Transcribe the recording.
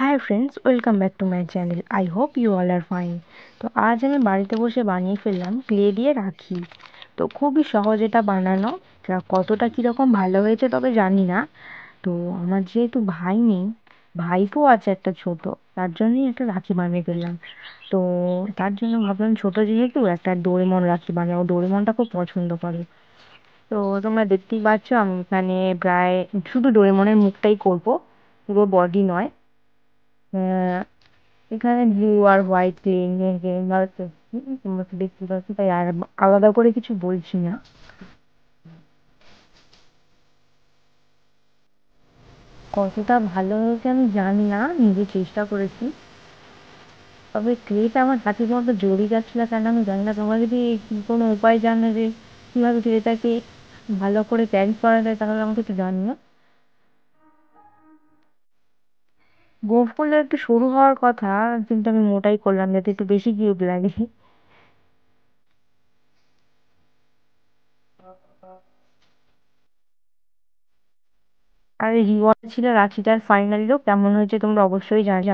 high friends welcome back to my channel I hope you all are fine তো আজ আমি বাড়িতে বসে বানিয়ে ফেললাম ক্লে দিয়ে রাখি তো খুবই সহজ এটা বানানো কতটা কীরকম ভালো হয়েছে তবে জানি না তো আমার যেহেতু ভাই নেই ভাইপো আছে একটা ছোট তার জন্যই একটা রাখি বানিয়ে ফেললাম তো তার জন্য ভাবলাম ছোটো যেহেতু একটা ডোরেমন রাখি বানাবো ডোরেমনটা খুব পছন্দ করে তো তোমরা দেখতেই পাচ্ছ আমি এখানে প্রায় শুধু ডোরেমনের মুখটাই করবো পুরো বডি নয় এখানে ব্লু আর হোয়াইট তোমরা তো দেখতে পাচ্ছ তাই আর আলাদা করে কিছু বলছি না কতটা ভালো হয়েছে আমি জানি না নিজে চেষ্টা করেছি তবে ক্রেট আমার হাতের মতো জড়ি যাচ্ছিল কেন আমি জানি না তোমার যদি কোনো উপায় জানো যে কীভাবে ক্রেটাকে ভালো করে ট্যাগ করা যায় তাহলে আমাকে একটু জানিও গোফুলের একটু সরু হওয়ার কথা কিন্তু আমি মোটাই করলাম যাতে একটু বেশি কিউট লাগে আর রিওয়ার্ড ছিল রাখিটার ফাইনাল লুক কেমন হয়েছে তোমরা অবশ্যই জানাবে